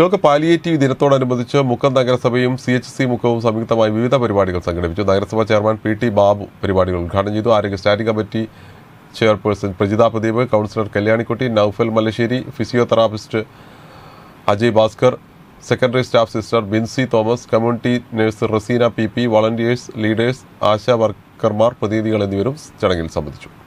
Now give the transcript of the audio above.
ലോക പാലിയേറ്റീവ് ദിനത്തോടനുബന്ധിച്ച് മുക്കം നഗരസഭയും സി എച്ച് സി മുക്കവും സംയുക്തമായി വിവിധ പരിപാടികൾ സംഘടിപ്പിച്ചു നഗരസഭാ ചെയർമാൻ പി ടി ബാബു പരിപാടികൾ ഉദ്ഘാടനം ചെയ്തു ആരോഗ്യ standing committee chairperson Prajitha Pradeep councillor Kalyanikutty Naufal Malassery physiotherapist Ajay Bhaskar secondary staff sister Binsy Thomas community nurse Raseena P P volunteers leaders Asha വർക്കർമാർ പ്രതിനിധികൾ എന്നിവരും ചടങ്ങിൽ സംബന്ധിച്ചു